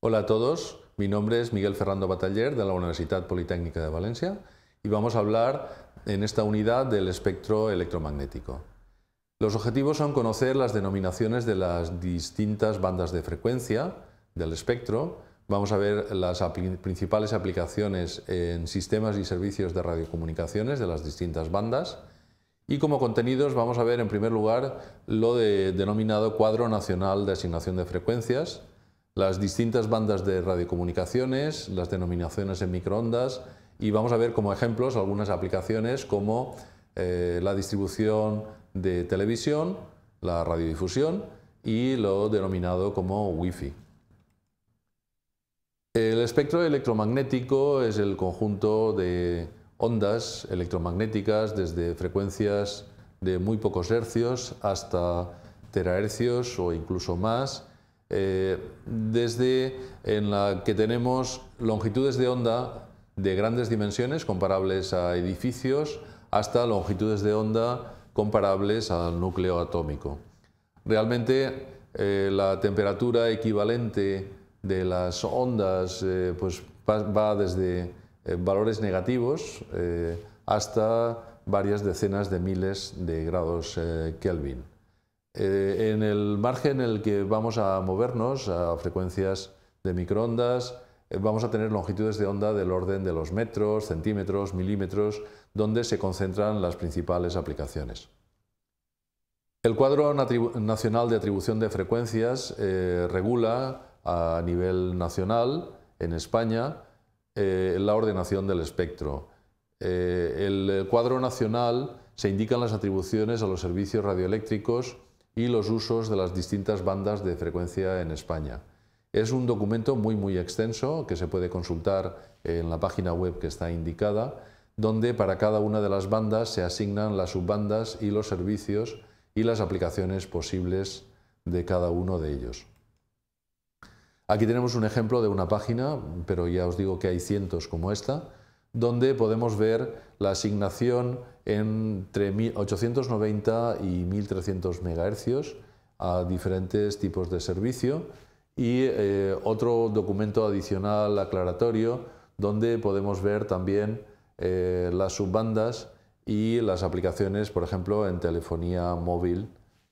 Hola a todos, mi nombre es Miguel Fernando Bataller de la Universidad Politécnica de Valencia y vamos a hablar en esta unidad del espectro electromagnético. Los objetivos son conocer las denominaciones de las distintas bandas de frecuencia del espectro, vamos a ver las principales aplicaciones en sistemas y servicios de radiocomunicaciones de las distintas bandas y como contenidos vamos a ver en primer lugar lo denominado cuadro nacional de asignación de frecuencias, las distintas bandas de radiocomunicaciones, las denominaciones en microondas y vamos a ver como ejemplos algunas aplicaciones como eh, la distribución de televisión, la radiodifusión y lo denominado como Wi-Fi. El espectro electromagnético es el conjunto de ondas electromagnéticas desde frecuencias de muy pocos hercios hasta terahercios o incluso más eh, desde en la que tenemos longitudes de onda de grandes dimensiones comparables a edificios hasta longitudes de onda comparables al núcleo atómico. Realmente eh, la temperatura equivalente de las ondas eh, pues, va desde valores negativos hasta varias decenas de miles de grados Kelvin. Eh, en el margen en el que vamos a movernos a frecuencias de microondas, eh, vamos a tener longitudes de onda del orden de los metros, centímetros, milímetros, donde se concentran las principales aplicaciones. El cuadro nacional de atribución de frecuencias eh, regula a nivel nacional en España la ordenación del espectro. el cuadro nacional se indican las atribuciones a los servicios radioeléctricos y los usos de las distintas bandas de frecuencia en España. Es un documento muy muy extenso que se puede consultar en la página web que está indicada, donde para cada una de las bandas se asignan las subbandas y los servicios y las aplicaciones posibles de cada uno de ellos. Aquí tenemos un ejemplo de una página, pero ya os digo que hay cientos como esta, donde podemos ver la asignación entre 890 y 1300 MHz a diferentes tipos de servicio y eh, otro documento adicional aclaratorio donde podemos ver también eh, las subbandas y las aplicaciones, por ejemplo, en telefonía móvil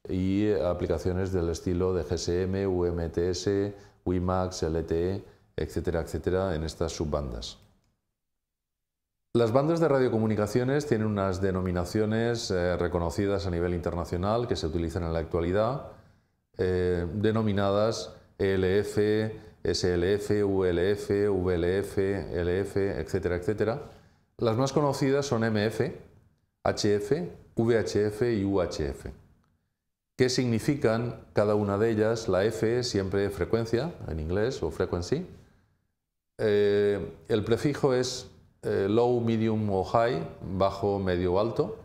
y aplicaciones del estilo de GSM, UMTS, WiMAX, LTE, etcétera, etcétera, en estas subbandas. Las bandas de radiocomunicaciones tienen unas denominaciones eh, reconocidas a nivel internacional que se utilizan en la actualidad, eh, denominadas ELF, SLF, ULF, VLF, LF, etcétera, etcétera. Las más conocidas son MF, HF, VHF y UHF. ¿Qué significan cada una de ellas? La F siempre frecuencia, en inglés, o frequency. Eh, el prefijo es eh, low, medium o high, bajo, medio alto.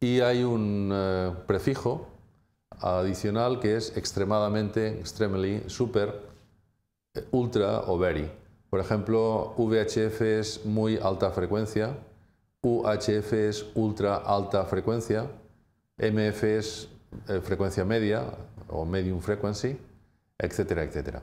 Y hay un eh, prefijo adicional que es extremadamente, extremely, super, eh, ultra o very. Por ejemplo, VHF es muy alta frecuencia, UHF es ultra alta frecuencia, MF es frecuencia media o medium frequency, etcétera, etcétera.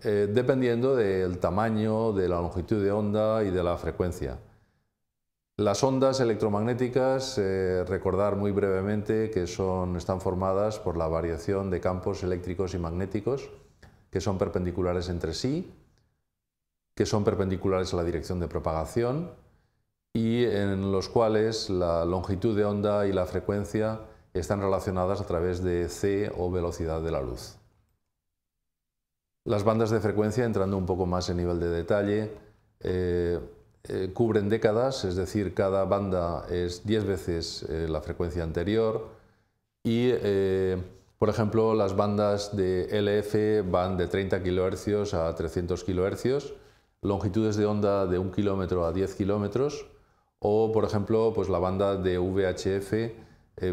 Eh, dependiendo del tamaño, de la longitud de onda y de la frecuencia. Las ondas electromagnéticas, eh, recordar muy brevemente que están formadas por la variación de campos eléctricos y magnéticos que son perpendiculares entre sí, que son perpendiculares a la dirección de propagación y en los cuales la longitud de onda y la frecuencia están relacionadas a través de c o velocidad de la luz. Las bandas de frecuencia, entrando un poco más en nivel de detalle, eh, eh, cubren décadas, es decir, cada banda es 10 veces eh, la frecuencia anterior y, por ejemplo, las bandas de LF van de 30 kHz a 300 kHz, longitudes de onda de 1 km a 10 km o, por ejemplo, pues la banda de VHF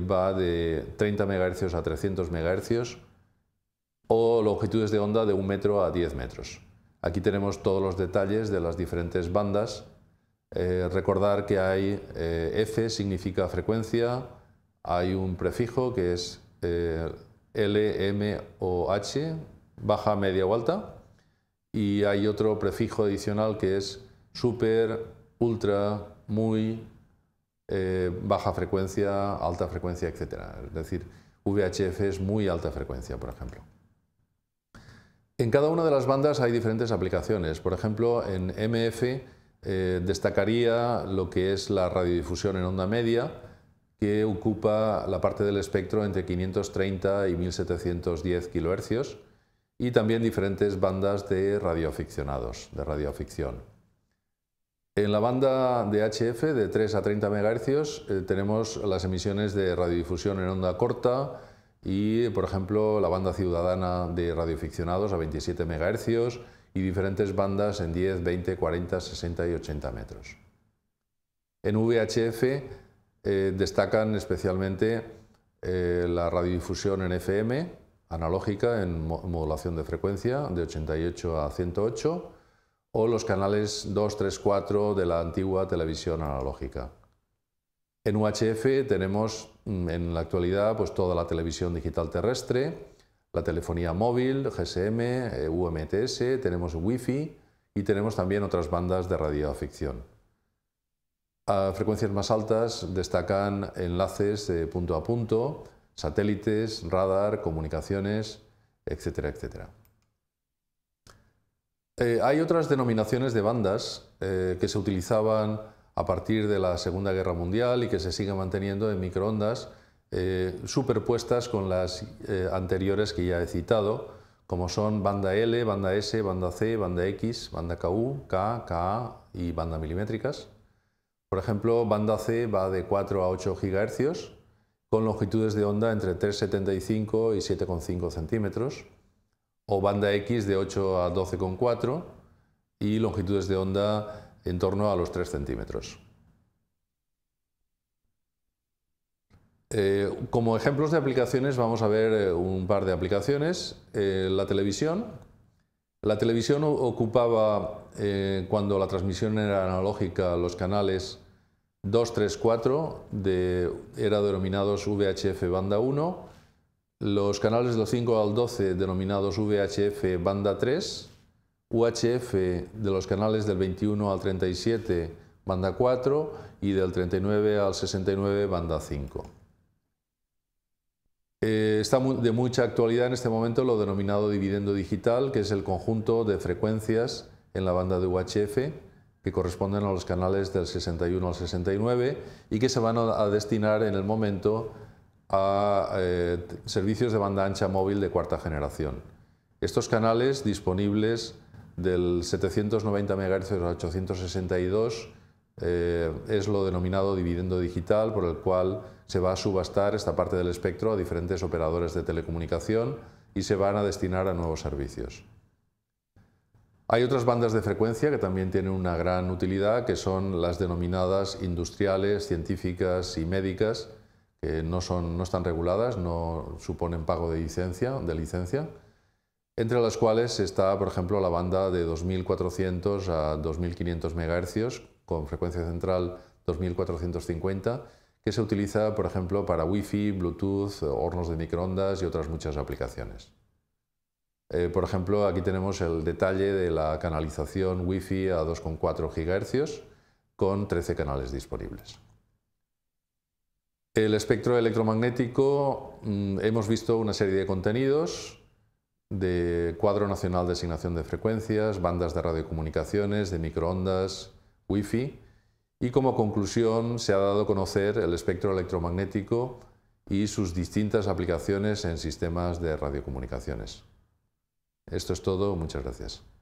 va de 30 MHz a 300 MHz o longitudes de onda de 1 metro a 10 metros. Aquí tenemos todos los detalles de las diferentes bandas. Eh, recordar que hay eh, F significa frecuencia, hay un prefijo que es eh, L, M o H, baja, media o alta, y hay otro prefijo adicional que es super, ultra, muy, baja frecuencia, alta frecuencia, etc. Es decir, VHF es muy alta frecuencia, por ejemplo. En cada una de las bandas hay diferentes aplicaciones. Por ejemplo, en MF eh, destacaría lo que es la radiodifusión en onda media, que ocupa la parte del espectro entre 530 y 1710 kHz, y también diferentes bandas de radioaficionados, de radioafición. En la banda de HF de 3 a 30 MHz eh, tenemos las emisiones de radiodifusión en onda corta, y, por ejemplo, la banda ciudadana de radioficcionados a 27 MHz y diferentes bandas en 10, 20, 40, 60 y 80 metros. En VHF eh, destacan especialmente eh, la radiodifusión en FM, analógica en modulación de frecuencia de 88 a 108, o los canales 2, 3, 4 de la antigua televisión analógica. En UHF tenemos mm, en la actualidad pues, toda la televisión digital terrestre, la telefonía móvil, GSM, eh, UMTS, tenemos Wi-Fi y tenemos también otras bandas de radioafición. A frecuencias más altas destacan enlaces de eh, punto a punto, satélites, radar, comunicaciones, etcétera, etcétera. Eh, hay otras denominaciones de bandas que se utilizaban a partir de la Segunda Guerra Mundial y que se sigue manteniendo en microondas eh, superpuestas con las eh, anteriores que ya he citado, como son banda L, banda S, banda C, banda X, banda KU, K, KA y banda milimétricas. Por ejemplo, banda C va de 4 a 8 GHz con longitudes de onda entre 3,75 y 7,5 centímetros, o banda X de 8 a 12,4 y longitudes de onda en torno a los 3 centímetros. Eh, como ejemplos de aplicaciones vamos a ver eh, un par de aplicaciones. Eh, la televisión. La televisión ocupaba, cuando la transmisión era analógica, los canales 2, 3, 4, de, era denominados VHF banda 1, los canales del 5 al 12 denominados VHF banda 3, UHF de los canales del 21 al 37 banda 4 y del 39 al 69 banda 5. Eh, está de mucha actualidad en este momento lo denominado dividendo digital, que es el conjunto de frecuencias en la banda de UHF que corresponden a los canales del 61 al 69 y que se van a destinar en el momento a eh, servicios de banda ancha móvil de cuarta generación. Estos canales disponibles del 790 MHz a 862 eh, es lo denominado dividendo digital, por el cual se va a subastar esta parte del espectro a diferentes operadores de telecomunicación y se van a destinar a nuevos servicios. Hay otras bandas de frecuencia que también tienen una gran utilidad, que son las denominadas industriales, científicas y médicas, que no, no están reguladas, no suponen pago de licencia, de licencia entre las cuales está, por ejemplo, la banda de 2400 a 2500 MHz con frecuencia central 2450, que se utiliza, por ejemplo, para Wi-Fi, Bluetooth, hornos de microondas y otras muchas aplicaciones. Eh, por ejemplo, aquí tenemos el detalle de la canalización Wi-Fi a 2,4 GHz con 13 canales disponibles. El espectro electromagnético, mm, hemos visto una serie de contenidos, de cuadro nacional de asignación de frecuencias, bandas de radiocomunicaciones, de microondas, wifi, y como conclusión se ha dado a conocer el espectro electromagnético y sus distintas aplicaciones en sistemas de radiocomunicaciones. Esto es todo, muchas gracias.